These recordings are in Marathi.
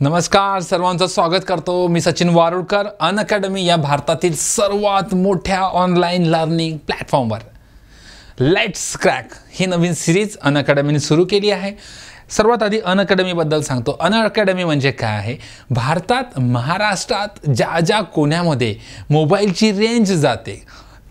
नमस्कार सर्वांचं स्वागत करतो मी सचिन वारुळकर अन अकॅडमी या भारतातील सर्वात मोठ्या ऑनलाईन लर्निंग प्लॅटफॉर्मवर लेट्स क्रॅक ही नवीन सिरीज अन अकॅडमीने सुरू केली आहे सर्वात आधी अन अकॅडमीबद्दल सांगतो अन अकॅडमी म्हणजे काय आहे भारतात महाराष्ट्रात ज्या ज्या कोण्यामध्ये मोबाईलची रेंज जाते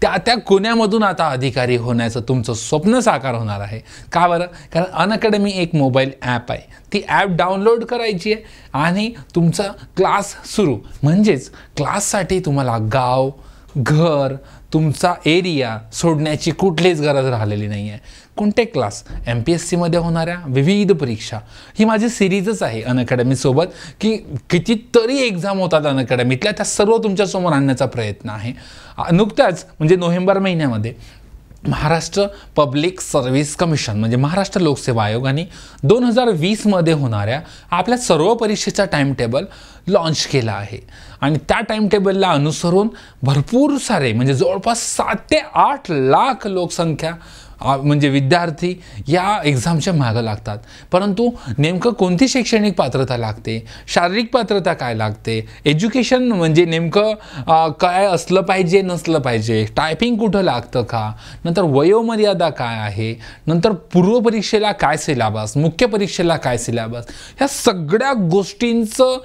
त्या त्या कोण्यामधून आता अधिकारी होण्याचं तुमचं स्वप्न साकार होणार आहे का बरं कारण अनअकॅडमी एक मोबाईल ॲप आहे ती ॲप डाउनलोड करायची आहे आणि तुमचा क्लास सुरू म्हणजेच क्लाससाठी तुम्हाला गाव घर तुमचा एरिया सोडण्याची कुठलीच गरज राहिलेली नाही आहे कोणते क्लास एम पी एस सीमध्ये होणाऱ्या विविध परीक्षा ही माझी सिरीजच आहे अनअकॅडमीसोबत की कितीतरी एक्झाम होतात अनअकॅडमीतल्या त्या सर्व तुमच्यासमोर आणण्याचा प्रयत्न आहे नुकत्याच म्हणजे नोव्हेंबर महिन्यामध्ये महाराष्ट्र पब्लिक सर्व्हिस कमिशन म्हणजे महाराष्ट्र लोकसेवा आयोगाने दोन हजार वीसमध्ये होणाऱ्या आपल्या सर्व परीक्षेचा टाईमटेबल लॉन्च केला आहे आणि त्या टाईमटेबलला अनुसरून भरपूर सारे म्हणजे जवळपास सात ते आठ लाख लोकसंख्या म्हणजे विद्यार्थी या एक्झामच्या मागं लागतात परंतु नेमकं कोणती शैक्षणिक पात्रता लागते शारीरिक पात्रता काय लागते एज्युकेशन म्हणजे नेमकं काय असलं पाहिजे नसलं पाहिजे टायपिंग कुठं लागतं का नंतर वयोमर्यादा काय आहे नंतर पूर्वपरीक्षेला काय सिलेबस मुख्य परीक्षेला काय सिलेबस ह्या सगळ्या गोष्टींचं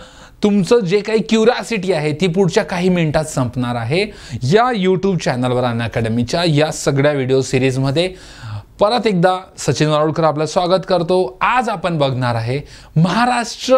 तुमचं जे काही क्युरॅसिटी आहे ती पुढच्या काही मिनिटात संपणार आहे या यूट्यूब चॅनलवर अन अकॅडमीच्या या सगळ्या व्हिडिओ सिरीजमध्ये परत एकदा सचिन वारोडकर आपलं स्वागत करतो आज आपण बघणार आहे Maharashtra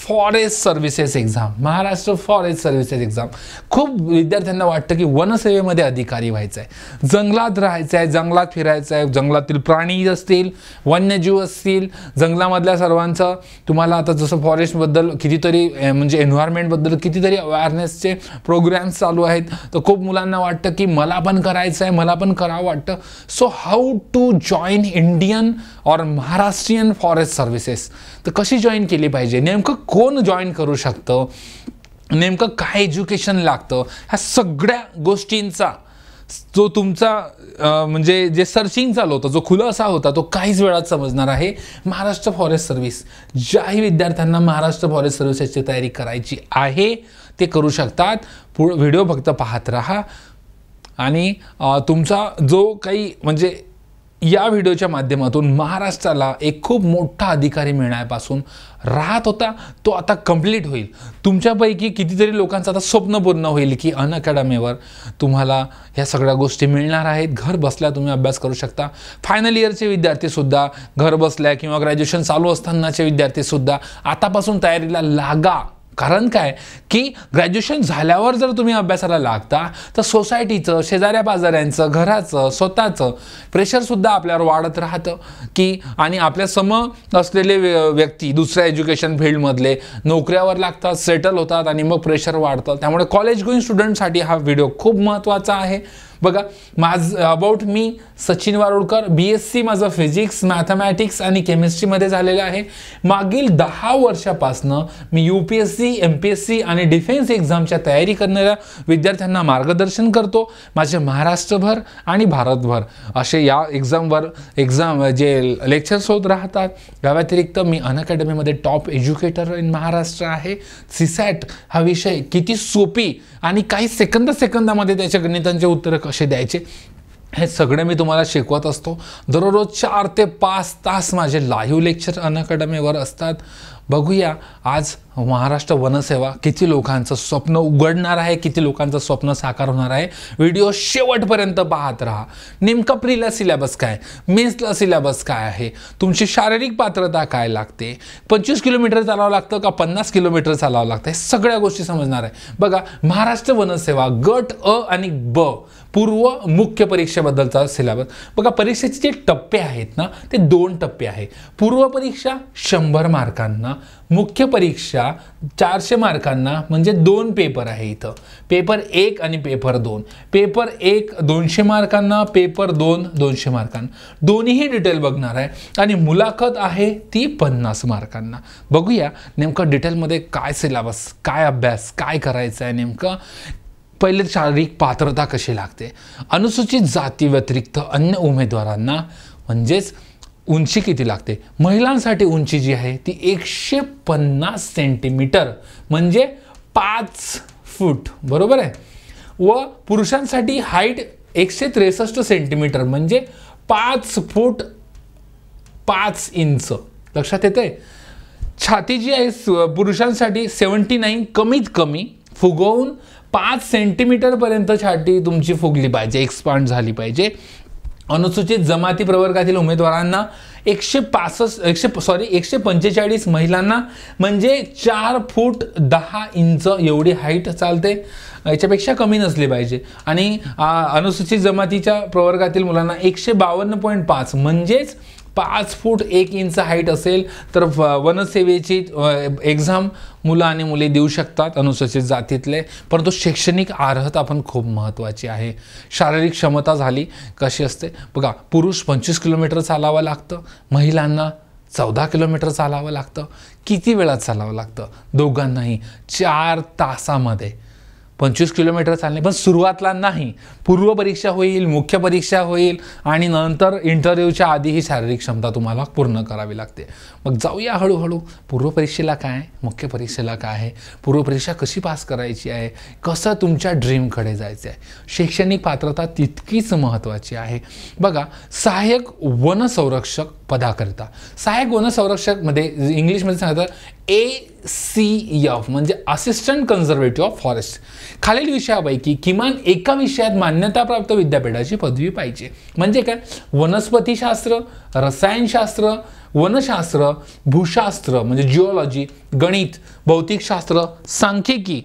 forest services exam Maharashtra forest services exam खूप विद्यार्थ्यांना वाटतं की वनसेवेमध्ये अधिकारी व्हायचं आहे जंगलात राहायचं आहे जंगलात फिरायचं आहे जंगलातील प्राणी असतील वन्यजीव असतील जंगलामधल्या सर्वांचं तुम्हाला आता जसं फॉरेस्टबद्दल कितीतरी म्हणजे एन्व्हायरमेंटबद्दल कितीतरी अवेअरनेसचे प्रोग्रॅम्स चालू आहेत तर खूप मुलांना वाटतं की मला पण करायचं आहे मला पण करावं वाटतं so how to join Indian or Maharashtrian forest services तर कशी जॉईन केली पाहिजे नेमकं कोण जॉईन करू शकतं नेमकं काय एज्युकेशन लागतं ह्या सगळ्या गोष्टींचा जो तुमचा म्हणजे जे सर्चिंग चालू होतं जो खुलं असा होता तो काहीच वेळात समजणार आहे महाराष्ट्र फॉरेस्ट सर्व्हिस ज्याही विद्यार्थ्यांना महाराष्ट्र फॉरेस्ट सर्व्हिसेसची तयारी करायची आहे ते करू शकतात पुढ व्हिडिओ फक्त पाहत राहा आणि तुमचा जो काही म्हणजे या व्हिडिओच्या माध्यमातून महाराष्ट्राला एक खूप मोठा अधिकारी मिळण्यापासून राहत होता तो आता कंप्लीट होईल तुमच्यापैकी कितीतरी लोकांचं आता स्वप्न पूर्ण होईल की अन अकॅडमीवर तुम्हाला ह्या सगळ्या गोष्टी मिळणार आहेत घर बसल्या तुम्ही अभ्यास करू शकता फायनल इयरचे विद्यार्थीसुद्धा घर बसल्या किंवा ग्रॅज्युएशन चालू असतानाचे विद्यार्थीसुद्धा आतापासून तयारीला लागा कारण काय की ग्रॅज्युएशन झाल्यावर जर तुम्ही अभ्यासाला लागता तर सोसायटीचं शेजाऱ्या बाजाऱ्यांचं घराचं स्वतःचं प्रेशरसुद्धा आपल्यावर वाढत राहतं की आणि आपल्या सम असलेले व्यक्ती दुसऱ्या एज्युकेशन फील्डमधले नोकऱ्यावर लागतात सेटल होतात आणि मग प्रेशर वाढतं त्यामुळे कॉलेज गोईंग स्टुडंटसाठी हा व्हिडिओ खूप महत्त्वाचा आहे बघा माझ अबाउट मी Sachin Warodkar B S C माझं फिजिक्स मॅथमॅटिक्स आणि केमिस्ट्रीमध्ये झालेलं आहे मागील दहा वर्षापासनं मी U P S C M P S C आणि डिफेन्स एक्झामच्या तयारी करणाऱ्या विद्यार्थ्यांना मार्गदर्शन करतो माझे महाराष्ट्रभर आणि भारतभर असे या एक्झामवर एक्झाम जे लेक्चर्स होत राहतात या व्यतिरिक्त मी अनअकॅडमीमध्ये टॉप एज्युकेटर इन महाराष्ट्र आहे सिसॅट हा विषय किती सोपी आणि काही सेकंद सेकंदामध्ये त्याच्या गणितांचे उत्तरं कसे द्यायचे हे सगळं मी तुम्हाला शिकवत असतो दररोज चार ते पाच तास माझे लाईव्ह लेक्चर अनअकॅडमीवर असतात बघूया आज महाराष्ट्र वनसेवा किती लोकांचं स्वप्न उघडणार आहे किती लोकांचं स्वप्न साकार होणार आहे व्हिडिओ शेवटपर्यंत पाहत राहा नेमका प्रीला सिलेबस काय मेन्सला सिलेबस काय आहे तुमची शारीरिक पात्रता काय लागते पंचवीस किलोमीटर चालावं लागतं का पन्नास किलोमीटर चालावं लागतं हे सगळ्या गोष्टी समजणार आहे बघा महाराष्ट्र वनसेवा गट अ आणि ब पूर्व मुख्य परीक्षेबद्दलचा सिलेबस बघा परीक्षेचे जे टप्पे आहेत ना ते दोन टप्पे आहेत पूर्व परीक्षा शंभर मार्कांना मुख्य परीक्षा चारशे मार्कांना म्हणजे दोन पेपर आहे इथं पेपर एक आणि पेपर दोन पेपर एक दोनशे मार्कांना पेपर दोन दोनशे मार्कांना दोन्हीही डिटेल बघणार आहे आणि मुलाखत आहे ती पन्नास मार्कांना बघूया नेमकं डिटेलमध्ये काय सिलेबस काय अभ्यास काय करायचं आहे नेमकं पहिले शारीरिक पात्रता कशी लागते अनुसूचित जाती व्यतिरिक्त अन्य उमेदवारांना म्हणजेच उंची किती लागते महिलांसाठी उंची जी आहे ती एकशे पन्नास सेंटीमीटर म्हणजे पाच फूट बरोबर आहे व पुरुषांसाठी हाईट एकशे त्रेसष्ट सेंटीमीटर म्हणजे पाच फूट पाच इंच लक्षात येते छाती जी आहे पुरुषांसाठी सेवन्टी नाईन कमीत कमी फुगवून पाच सेंटीमीटरपर्यंत छाती तुमची फुगली पाहिजे एक्सपांड झाली पाहिजे अनुसूचित जमाती प्रवर्गातील उमेदवारांना एकशे पासष्ट एकशे सॉरी एकशे पंचेचाळीस महिलांना म्हणजे चार फूट दहा इंच एवढी हाईट चालते याच्यापेक्षा कमी नसली पाहिजे आणि अनुसूचित जमातीच्या प्रवर्गातील मुलांना एकशे बावन्न पॉईंट पाच म्हणजेच पाच फूट एक इंच हाईट असेल तर वनसेवेची एक्झाम मुलं आणि मुले देऊ शकतात अनुसूचित जातीतले परंतु शैक्षणिक अर्हता आपण खूप महत्त्वाची आहे शारीरिक क्षमता झाली कशी असते बघा पुरुष पंचवीस किलोमीटर चालावं लागतं महिलांना चौदा किलोमीटर चालावं लागतं किती वेळात चालावं लागतं दोघांनाही चार तासामध्ये पंचवीस किलोमीटर चालणे पण सुरुवातला नाही पूर्व परीक्षा होईल मुख्य परीक्षा होईल आणि नंतर इंटरव्ह्यूच्या आधी ही शारीरिक क्षमता तुम्हाला पूर्ण करावी लागते मग जाऊया हळूहळू परीक्षेला काय मुख्य परीक्षेला काय आहे पूर्वपरीक्षा कशी पास करायची आहे कसं तुमच्या ड्रीमकडे जायचं आहे शैक्षणिक पात्रता तितकीच महत्त्वाची आहे बघा सहाय्यक वनसंरक्षक पदाकरिता सहाय्यक वन संरक्षकमध्ये इंग्लिशमध्ये सांगतात ए सी एफ म्हणजे असिस्टंट कन्झर्वेटिव्ह ऑफ फॉरेस्ट खालील विषयापैकी किमान एका विषयात मान्यताप्राप्त विद्यापीठाची पदवी पाहिजे म्हणजे काय वनस्पतीशास्त्र रसायनशास्त्र वनशास्त्र भूशास्त्र म्हणजे जिओलॉजी गणित भौतिकशास्त्र सांख्यिकी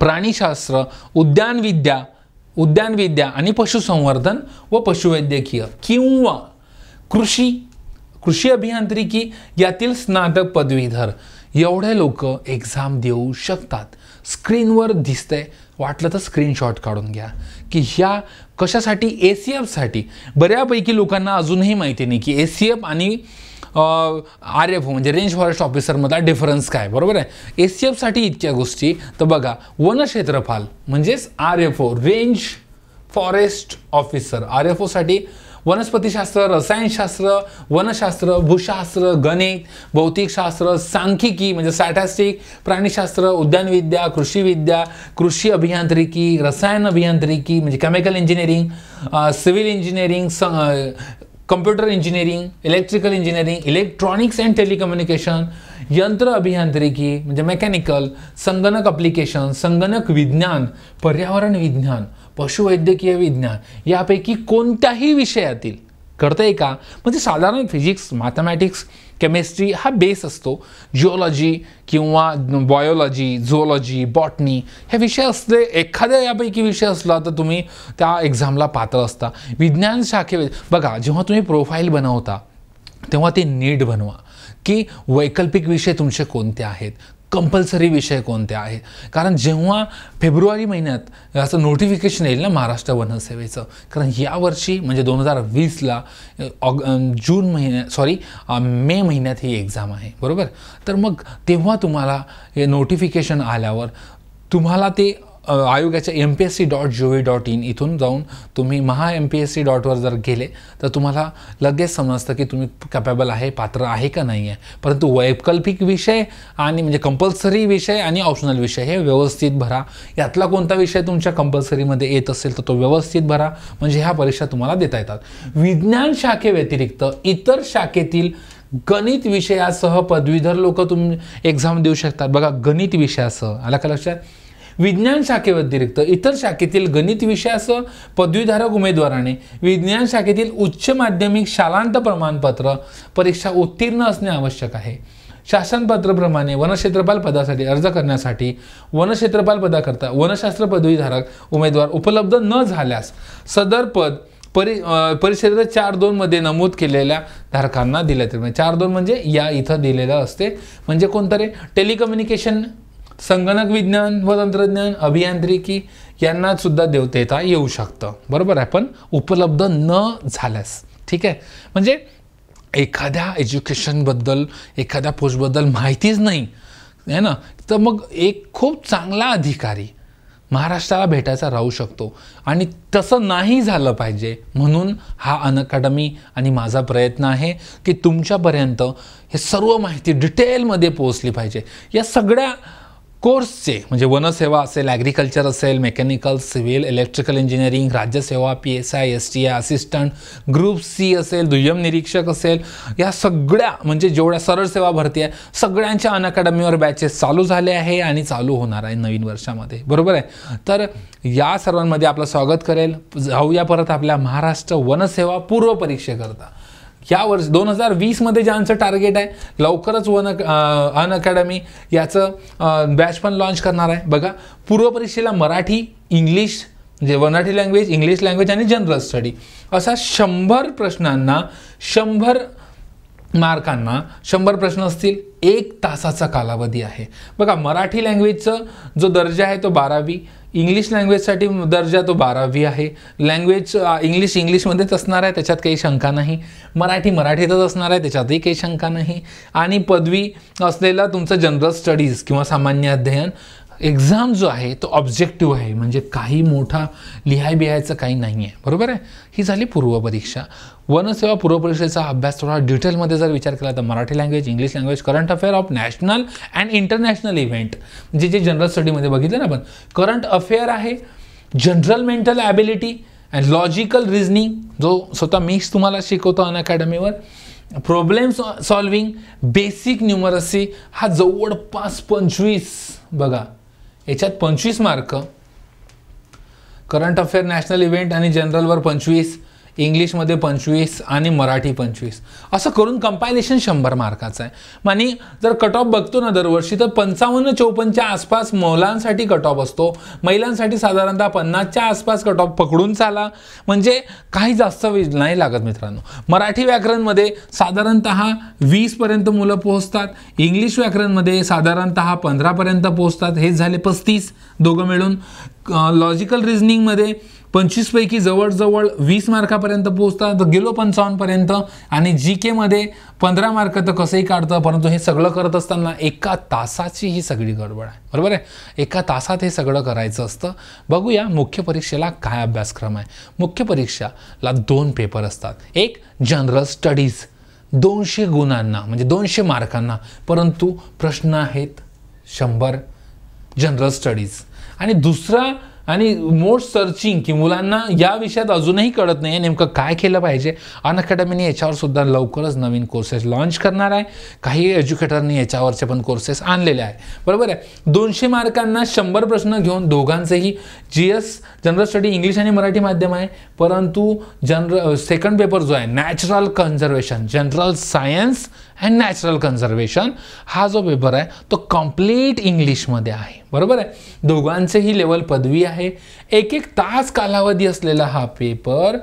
प्राणीशास्त्र उद्यानविद्या उद्यानविद्या आणि पशुसंवर्धन व पशुवैद्यकीय किंवा कृषी कृषी अभियांत्रिकी यातील स्नातक पदवीधर एवढे लोक एक्झाम देऊ शकतात स्क्रीनवर दिसतंय वाटलं तर स्क्रीनशॉट काढून घ्या की ह्या कशासाठी ए सी एफसाठी बऱ्यापैकी लोकांना अजूनही माहिती नाही की ए सी एफ आणि आर एफ ओ म्हणजे रेंज फॉरेस्ट ऑफिसरमधला डिफरन्स काय बरोबर आहे ए सी एफसाठी इतक्या गोष्टी तर बघा वनक्षेत्रपाल म्हणजेच R F O range forest officer R F ओसाठी वनस्पतिशास्त्र रसायनशास्त्र वनशास्त्र भूशास्त्र गणित भौतिकशास्त्र सांख्यिकी म्हणजे सॅटॅस्टिक प्राणीशास्त्र उद्यानविद्या कृषीविद्या कृषी अभियांत्रिकी रसायन अभियांत्रिकी म्हणजे chemical engineering civil engineering computer engineering electrical engineering electronics and telecommunication यंत्र अभियांत्रिकी म्हणजे मेकॅनिकल संगणक अप्लिकेशन संगणक विज्ञान पर्यावरण विज्ञान पशुवैद्यकीय विज्ञान यापैकी कोणत्याही विषयातील करता का म्हणजे साधारण फिजिक्स मॅथमॅटिक्स केमिस्ट्री हा बेस असतो जिओलॉजी किंवा बायोलॉजी झोलॉजी बॉटनी हे विषय असले एखाद्या यापैकी विषय असला तर तुम्ही त्या एक्झामला पात्र असता विज्ञान शाखे बघा जेव्हा तुम्ही प्रोफाईल बनवता तेव्हा ते नीट बनवा की वैकल्पिक विषय तुमचे कोणते आहेत कंपल्सरी विषय कोणते आहेत कारण जेव्हा फेब्रुवारी महिन्यात असं नोटिफिकेशन येईल ना महाराष्ट्र वन कारण यावर्षी म्हणजे दोन हजार वीसला ऑग जून महिन्या सॉरी मे महिन्यात ही एक्झाम आहे बरोबर तर मग तेव्हा तुम्हाला हे नोटिफिकेशन आल्यावर तुम्हाला ते आयोगाच्या M P S C dot G dot in इथून जाऊन तुम्ही Maha M P S C डॉटवर जर गेले तर तुम्हाला लगेच समजतं की तुम्ही कॅपेबल आहे पात्र आहे का नाही आहे परंतु वैकल्पिक विषय आणि म्हणजे कंपल्सरी विषय आणि ऑप्शनल विषय हे व्यवस्थित भरा यातला कोणता विषय तुमच्या कंपल्सरीमध्ये येत असेल तर तो व्यवस्थित भरा म्हणजे ह्या परीक्षा तुम्हाला देता येतात विज्ञान शाखेव्यतिरिक्त इतर शाखेतील गणित विषयासह पदवीधर लोक तुम एक्झाम देऊ शकतात बघा गणित विषयासह आला का लक्षात विज्ञान शाखेव्यतिरिक्त इतर शाखेतील गणित विषयास पदवीधारक उमेदवाराने विज्ञान शाखेतील उच्च माध्यमिक शालांत प्रमाणपत्र परीक्षा उत्तीर्ण असणे आवश्यक आहे शासनपत्रप्रमाणे वनक्षेत्रपाल पदासाठी अर्ज करण्यासाठी वनक्षेत्रपाल पदाकरता वनशास्त्र पदवीधारक उमेदवार उपलब्ध न झाल्यास सदर पद परि परिषदेत चार दोनमध्ये नमूद केलेल्या धारकांना दिल्या म्हणजे तर चार दोन म्हणजे या इथं दिलेलं असते म्हणजे कोणतं रे टेलिकम्युनिकेशन संगणक विज्ञान व तंत्रज्ञान अभियांत्रिकी यांना सुद्धा देवतेता येऊ शकतं बरोबर आहे पण उपलब्ध न झाल्यास ठीक आहे म्हणजे एखाद्या एज्युकेशनबद्दल एखाद्या पोस्टबद्दल माहितीच नाही आहे ना तर मग एक खूप चांगला अधिकारी महाराष्ट्राला भेटायचा राहू शकतो आणि तसं नाही झालं पाहिजे म्हणून हा अनअकाडमी आणि माझा प्रयत्न आहे की तुमच्यापर्यंत हे सर्व माहिती डिटेलमध्ये पोहोचली पाहिजे या सगळ्या कोर्सचे म्हणजे वनसेवा असेल ॲग्रिकल्चर असेल मेकॅनिकल सिव्हिल इलेक्ट्रिकल इंजिनिअरिंग राज्यसेवा P S I S T I assistant group C असेल दुय्यम निरीक्षक असेल या सगळ्या म्हणजे जेवढ्या सरळ सेवा भरती आहे सगळ्यांच्या अनअकॅडमीवर बॅचेस चालू झाले आहे आणि चालू होणार आहे नवीन वर्षामध्ये बरोबर आहे तर या सर्वांमध्ये आपलं स्वागत करेल जाऊया परत आपल्या महाराष्ट्र वनसेवा पूर्व ह्या वर्ष दोन हजार वीसमध्ये ज्यांचं टार्गेट आहे लवकरच वन अन अकॅडमी याचं बॅच पण लॉन्च करणार आहे बघा पूर्वपरीक्षेला मराठी इंग्लिश म्हणजे मराठी लँग्वेज इंग्लिश लँग्वेज आणि जनरल स्टडी असा शंभर प्रश्नांना शंभर मार्कांना शंभर प्रश्न असतील एक तासाचा कालावधी आहे बघा मराठी लँग्वेजचं जो दर्जा आहे तो बारावी इंग्लिश लँग्वेजसाठी दर्जा तो बारावी आहे लँग्वेज इंग्लिश इंग्लिशमध्येच असणार आहे त्याच्यात काही शंका नाही मराठी मराठीतच असणार आहे त्याच्यातही काही शंका नाही आणि पदवी असलेला तुमचं जनरल स्टडीज किंवा सामान्य अध्ययन एक्झाम जो आहे तो ऑब्जेक्टिव्ह आहे म्हणजे काही मोठा लिहाय बिहायचं काही नाही आहे बरोबर आहे ही झाली पूर्वपरीक्षा वनसेवा पूर्वपरीक्षेचा अभ्यास थोडा डिटेलमध्ये जर विचार केला तर Marathi language English language current affair of national and international event जे जे जनरल स्टडीमध्ये बघितलं ना आपण करंट अफेअर आहे general mental ability and logical reasoning जो स्वतः मीच तुम्हाला शिकवतो अन अकॅडमीवर प्रॉब्लेम सॉल्विंग बेसिक न्युमरसी हा जवळपास पंचवीस बघा याच्यात पंचवीस mark current affair national event आणि जनरलवर पंचवीस इंग्लिशमध्ये पंचवीस आणि मराठी पंचवीस असं करून कंपायलेशन शंभर मार्काचं आहे आणि जर कट ऑफ बघतो ना दरवर्षी तर पंचावन्न चौपन्नच्या आसपास मुलांसाठी कट ऑफ असतो महिलांसाठी साधारणतः पन्नासच्या आसपास कट ऑफ पकडून चाला म्हणजे काही जास्त वेज नाही लागत मित्रांनो मराठी व्याकरणमध्ये साधारणत वीसपर्यंत मुलं पोहोचतात इंग्लिश व्याकरणमध्ये साधारणत पंधरापर्यंत पोहोचतात हेच झाले पस्तीस दोघं मिळून लॉजिकल रिझनिंगमध्ये पंचवीसपैकी जवळजवळ वीस मार्कापर्यंत पोहोचतं तर गेलो पंचावन्नपर्यंत आणि जी केमध्ये पंधरा मार्क तर कसंही काढतं परंतु हे सगळं करत असताना एका तासाची ही सगळी गडबड आहे बरोबर आहे एका तासात हे सगळं करायचं असतं बघूया मुख्य परीक्षेला काय अभ्यासक्रम आहे मुख्य परीक्षाला दोन पेपर असतात एक जनरल स्टडीज दोनशे गुणांना म्हणजे दोनशे मार्कांना परंतु प्रश्न आहेत शंभर जनरल स्टडीज आणि दुसरा आणि मोस्ट सर्चिंग की मुलांना या विषयात अजूनही कळत नाही नेमकं काय केलं पाहिजे अन अकॅडमीने याच्यावर सुद्धा लवकरच नवीन कोर्सेस लॉन्च करणार आहे काही एज्युकेटरनी याच्यावरचे पण कोर्सेस आणलेले आहे बरोबर आहे दोनशे मार्कांना शंभर प्रश्न घेऊन दोघांचेही G S general study English आणि मराठी माध्यम आहे परंतु जनरल सेकंड पेपर जो आहे natural conservation general science and natural conservation हा जो पेपर आहे तो कम्प्लीट इंग्लिशमध्ये आहे बरोबर आहे दोघांचेही लेवल पदवी आहे एक एक तास कालावधी असलेला हा पेपर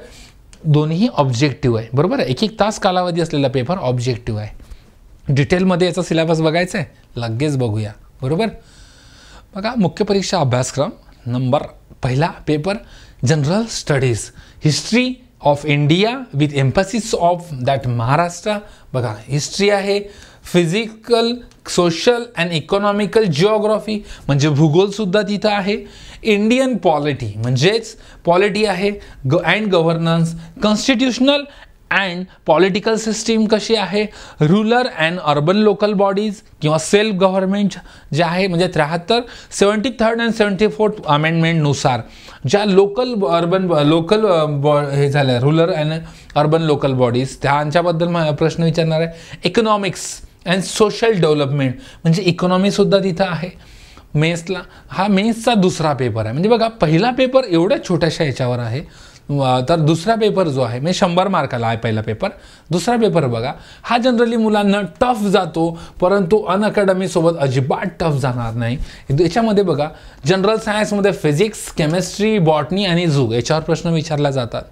दोन्ही ऑब्जेक्टिव्ह आहे बरोबर आहे एक एक तास कालावधी असलेला पेपर ऑब्जेक्टिव्ह आहे डिटेलमध्ये याचा सिलेबस बघायचा आहे लगेच बघूया बरोबर बघा मुख्य परीक्षा अभ्यासक्रम नंबर पहिला paper general studies history of India with emphasis of that Maharashtra बघा हिस्ट्री आहे physical social and economical geography म्हणजे भूगोलसुद्धा तिथं आहे इंडियन पॉलिटी म्हणजेच पॉलिटी आहे ग and governance constitutional and political system कशी आहे rural and urban local bodies किंवा सेल्फ गव्हर्नमेंट जे आहे म्हणजे त्र्याहत्तर seventy third and seventy fourth अमेंडमेंटनुसार ज्या लोकल अर्बन लोकल बॉ हे झाल्या rural and urban local bodies त्यांच्याबद्दल प्रश्न विचारणार आहे इकॉनॉमिक्स अँड सोशल डेव्हलपमेंट म्हणजे इकॉनॉमीसुद्धा तिथं आहे मेन्सला हा मेन्सचा दुसरा पेपर आहे म्हणजे बघा पहिला पेपर एवढ्या छोट्याशा याच्यावर आहे तर दुसरा पेपर जो आहे म्हणजे शंभर मार्काला आहे पहिला पेपर दुसरा पेपर बघा हा जनरली मुलांना टफ जातो परंतु अनअकॅडमीसोबत अजिबात टफ जाणार नाही याच्यामध्ये बघा जनरल सायन्समध्ये फिजिक्स केमिस्ट्री बॉटनी आणि झू याच्यावर प्रश्न विचारला जातात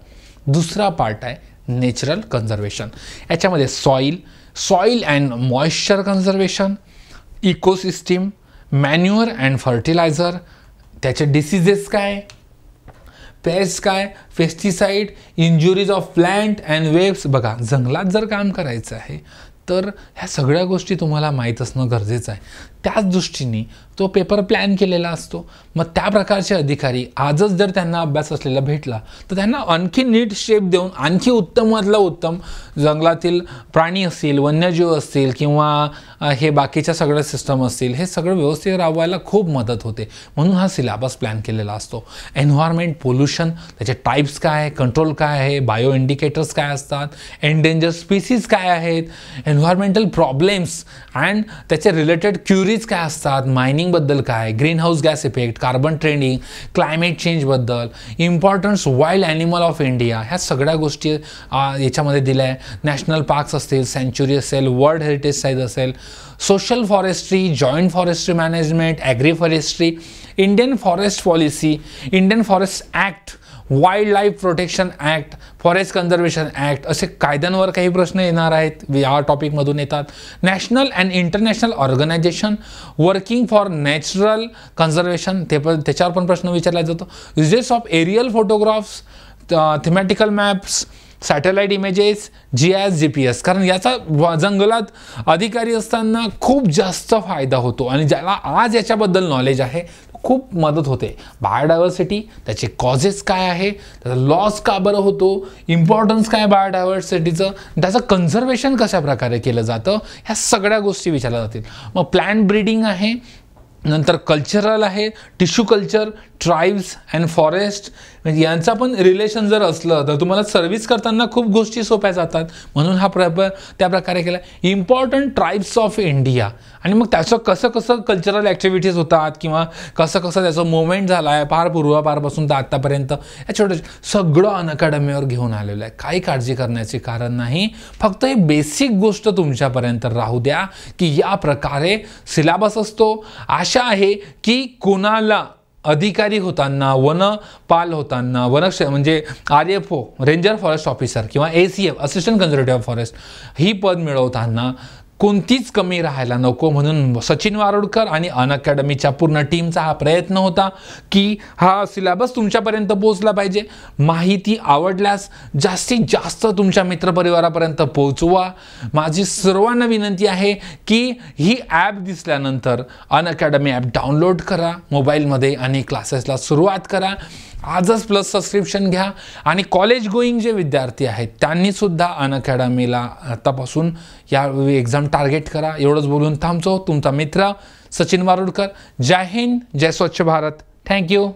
दुसरा पार्ट आहे नेचरल कन्झर्वेशन याच्यामध्ये soil soil and moisture conservation ecosystem manure and fertilizer त्याचे डिसिजेस काय पेस्ट काय pesticide injuries of plant and waves बघा जंगलात जर काम करायचं आहे तर ह्या सगळ्या गोष्टी तुम्हाला माहीत असणं गरजेचं आहे त्याच दृष्टीने तो पेपर प्लॅन केलेला असतो मग त्या प्रकारचे अधिकारी आजच जर त्यांना अभ्यास असलेला भेटला तर त्यांना आणखी नीट शेप देऊन आणखी उत्तमातला उत्तम जंगलातील प्राणी असतील वन्यजीव असतील किंवा हे बाकीच्या सगळ्या सिस्टम असतील हे सगळं व्यवस्थित राबवायला खूप मदत होते म्हणून हा सिलेबस प्लॅन केलेला असतो एन्व्हायरमेंट पोल्युशन त्याचे टाईप्स काय आहे कंट्रोल काय आहे बायो इंडिकेटर्स काय असतात एंडेंजर स्पीसीज काय आहेत एन्व्हायरमेंटल प्रॉब्लेम्स अँड त्याचे रिलेटेड क्युरी काय असतात मायनिंगबद्दल काय greenhouse gas effect carbon trending climate चेंजबद्दल importance wild animal of India ह्या सगळ्या गोष्टी याच्यामध्ये दिल्या आहे नॅशनल पार्क्स असतील सेंच्युरी असेल वर्ल्ड हेरिटेज साईज असेल social forestry joint forestry management agri forestry Indian forest policy Indian forest act wildlife protection act forest conservation act असे कायद्यांवर काही प्रश्न येणार आहेत या टॉपिकमधून येतात national and international organization working for natural conservation ते पण त्याच्यावर पण प्रश्न विचारला जातो uses of aerial photographs thematical maps satellite images G S G P S कारण याचा जंगलात अधिकारी असताना खूप जास्त फायदा होतो आणि ज्याला आज याच्याबद्दल नॉलेज आहे खूप मदत होते बायोडायव्हर्सिटी त्याचे कॉजेस काय आहे त्याचा लॉस का बरं होतो इम्पॉर्टन्स काय बायोडायव्हर्सिटीचं त्याचं कन्झर्वेशन कशाप्रकारे केलं जातं ह्या सगळ्या गोष्टी विचारल्या जातील मग प्लॅन ब्रीडिंग आहे नंतर कल्चरल आहे tissue culture tribes and forest म्हणजे यांचा पण रिलेशन जर असलं तर तुम्हाला सर्व्हिस करताना खूप गोष्टी सोप्या जातात म्हणून हा प्र त्या प्रकारे केला इम्पॉर्टंट ट्राईब्स ऑफ इंडिया आणि मग त्याचं कसं कसं कल्चरल ॲक्टिव्हिटीज होतात किंवा कसं कसं त्याचं मुवमेंट झालं आहे फार पूर्वापारपासून तर आत्तापर्यंत या छोटं सगळं अनअकॅडमीवर घेऊन आलेलं आहे काही काळजी करण्याचे कारण नाही फक्त ही बेसिक गोष्ट तुमच्यापर्यंत राहू द्या की या प्रकारे सिलेबस असतो आशा आहे की कोणाला अधिकारी होताना वन पाल होताना वनक्ष म्हणजे R F O ranger forest officer किंवा A C F assistant conservative forest ही पद मिळवताना कोणतीच कमी राहायला नको म्हणून सचिन वारुडकर आणि अनअकॅडमीच्या पूर्ण टीमचा हा प्रयत्न होता की हा सिलेबस तुमच्यापर्यंत पोहोचला पाहिजे माहिती आवडल्यास जास्तीत जास्त तुमच्या मित्रपरिवारापर्यंत पोहोचवा माझी सर्वांना विनंती आहे की ही ॲप दिसल्यानंतर अनअकॅडमी ॲप डाउनलोड करा मोबाईलमध्ये आणि क्लासेसला सुरुवात करा आजच प्लस सबस्क्रिप्शन घ्या आणि कॉलेज गोईंग जे विद्यार्थी आहेत त्यांनीसुद्धा अनअकॅडमीला आतापासून या एक्झाम टार्गेट करा एवढंच बोलून थांबतो तुमचा मित्र सचिन वारुडकर जय हिंद जय स्वच्छ भारत थँक्यू